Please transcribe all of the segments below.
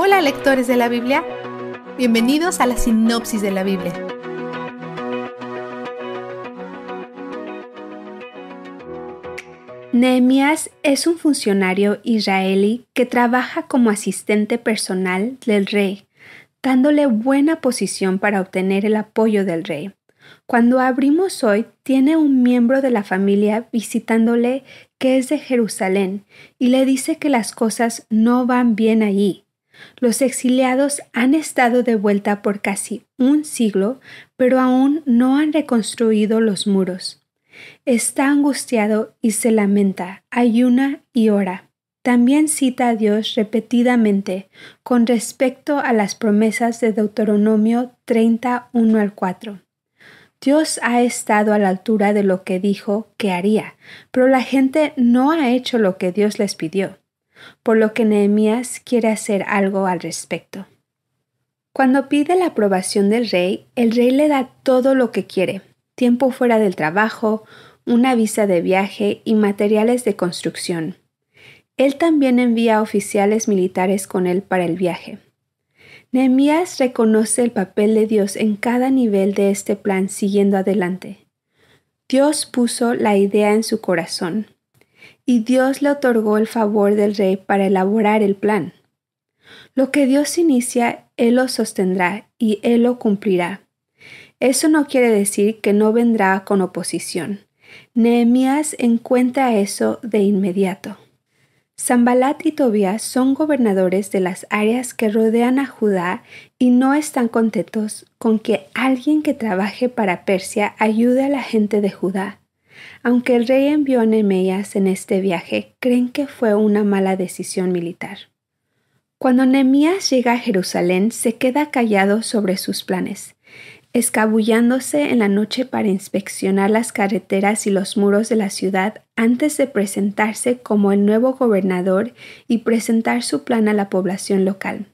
Hola lectores de la Biblia, bienvenidos a la sinopsis de la Biblia. Nehemías es un funcionario israelí que trabaja como asistente personal del rey, dándole buena posición para obtener el apoyo del rey. Cuando abrimos hoy, tiene un miembro de la familia visitándole que es de Jerusalén y le dice que las cosas no van bien allí. Los exiliados han estado de vuelta por casi un siglo, pero aún no han reconstruido los muros. Está angustiado y se lamenta, ayuna y ora. También cita a Dios repetidamente con respecto a las promesas de Deuteronomio 31 al 4. Dios ha estado a la altura de lo que dijo que haría, pero la gente no ha hecho lo que Dios les pidió por lo que Nehemías quiere hacer algo al respecto. Cuando pide la aprobación del rey, el rey le da todo lo que quiere, tiempo fuera del trabajo, una visa de viaje y materiales de construcción. Él también envía oficiales militares con él para el viaje. Nehemías reconoce el papel de Dios en cada nivel de este plan siguiendo adelante. Dios puso la idea en su corazón y Dios le otorgó el favor del rey para elaborar el plan. Lo que Dios inicia, Él lo sostendrá y Él lo cumplirá. Eso no quiere decir que no vendrá con oposición. Nehemías encuentra eso de inmediato. Zambalat y Tobías son gobernadores de las áreas que rodean a Judá y no están contentos con que alguien que trabaje para Persia ayude a la gente de Judá. Aunque el rey envió a Nehemías en este viaje, creen que fue una mala decisión militar. Cuando Nemías llega a Jerusalén, se queda callado sobre sus planes, escabullándose en la noche para inspeccionar las carreteras y los muros de la ciudad antes de presentarse como el nuevo gobernador y presentar su plan a la población local.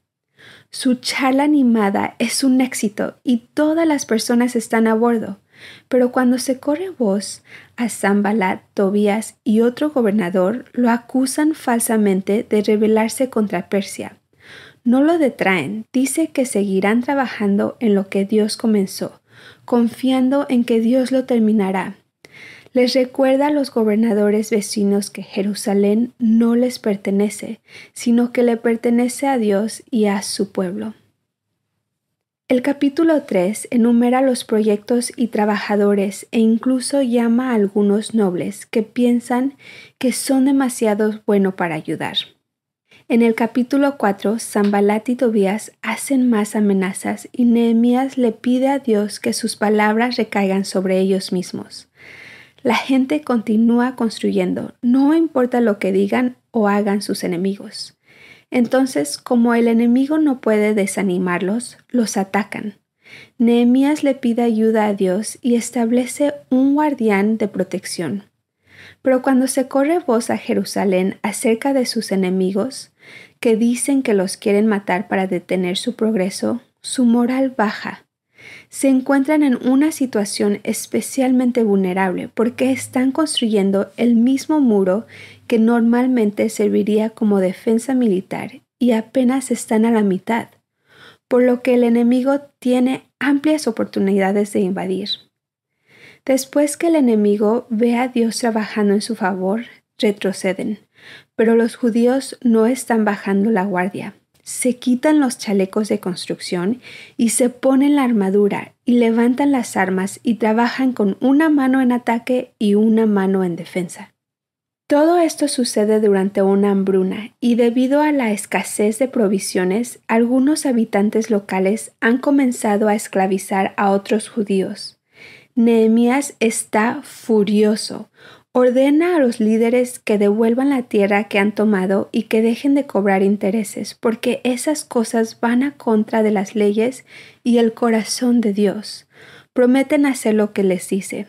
Su charla animada es un éxito y todas las personas están a bordo. Pero cuando se corre voz a Zambalat, Tobías y otro gobernador lo acusan falsamente de rebelarse contra Persia. No lo detraen, dice que seguirán trabajando en lo que Dios comenzó, confiando en que Dios lo terminará. Les recuerda a los gobernadores vecinos que Jerusalén no les pertenece, sino que le pertenece a Dios y a su pueblo. El capítulo 3 enumera los proyectos y trabajadores e incluso llama a algunos nobles que piensan que son demasiado buenos para ayudar. En el capítulo 4, Zambalat y Tobías hacen más amenazas y Nehemías le pide a Dios que sus palabras recaigan sobre ellos mismos. La gente continúa construyendo, no importa lo que digan o hagan sus enemigos. Entonces, como el enemigo no puede desanimarlos, los atacan. Nehemías le pide ayuda a Dios y establece un guardián de protección. Pero cuando se corre voz a Jerusalén acerca de sus enemigos, que dicen que los quieren matar para detener su progreso, su moral baja se encuentran en una situación especialmente vulnerable porque están construyendo el mismo muro que normalmente serviría como defensa militar y apenas están a la mitad, por lo que el enemigo tiene amplias oportunidades de invadir. Después que el enemigo ve a Dios trabajando en su favor, retroceden, pero los judíos no están bajando la guardia se quitan los chalecos de construcción y se ponen la armadura y levantan las armas y trabajan con una mano en ataque y una mano en defensa. Todo esto sucede durante una hambruna y debido a la escasez de provisiones, algunos habitantes locales han comenzado a esclavizar a otros judíos. Nehemías está furioso, Ordena a los líderes que devuelvan la tierra que han tomado y que dejen de cobrar intereses, porque esas cosas van a contra de las leyes y el corazón de Dios. Prometen hacer lo que les dice.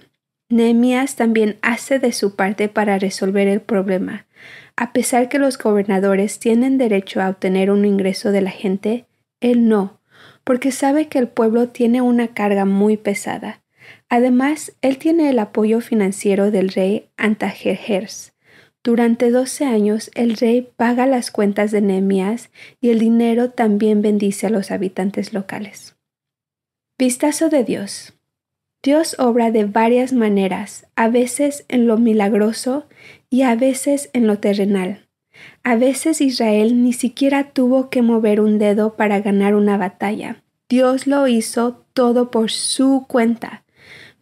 Nehemías también hace de su parte para resolver el problema. A pesar que los gobernadores tienen derecho a obtener un ingreso de la gente, él no, porque sabe que el pueblo tiene una carga muy pesada. Además, él tiene el apoyo financiero del rey Antajerjes. Durante 12 años, el rey paga las cuentas de Nehemías y el dinero también bendice a los habitantes locales. Vistazo de Dios. Dios obra de varias maneras, a veces en lo milagroso y a veces en lo terrenal. A veces Israel ni siquiera tuvo que mover un dedo para ganar una batalla. Dios lo hizo todo por su cuenta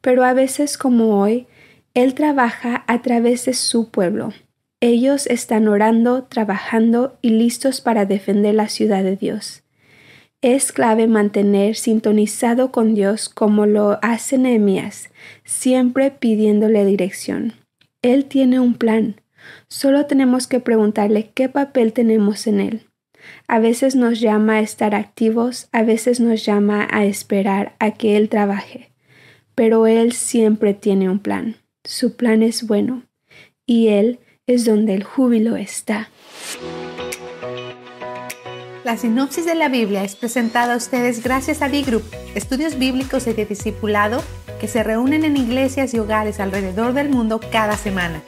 pero a veces como hoy, Él trabaja a través de su pueblo. Ellos están orando, trabajando y listos para defender la ciudad de Dios. Es clave mantener sintonizado con Dios como lo hace Nehemías, siempre pidiéndole dirección. Él tiene un plan. Solo tenemos que preguntarle qué papel tenemos en él. A veces nos llama a estar activos, a veces nos llama a esperar a que Él trabaje. Pero Él siempre tiene un plan. Su plan es bueno. Y Él es donde el júbilo está. La sinopsis de la Biblia es presentada a ustedes gracias a B-Group, estudios bíblicos y de discipulado que se reúnen en iglesias y hogares alrededor del mundo cada semana.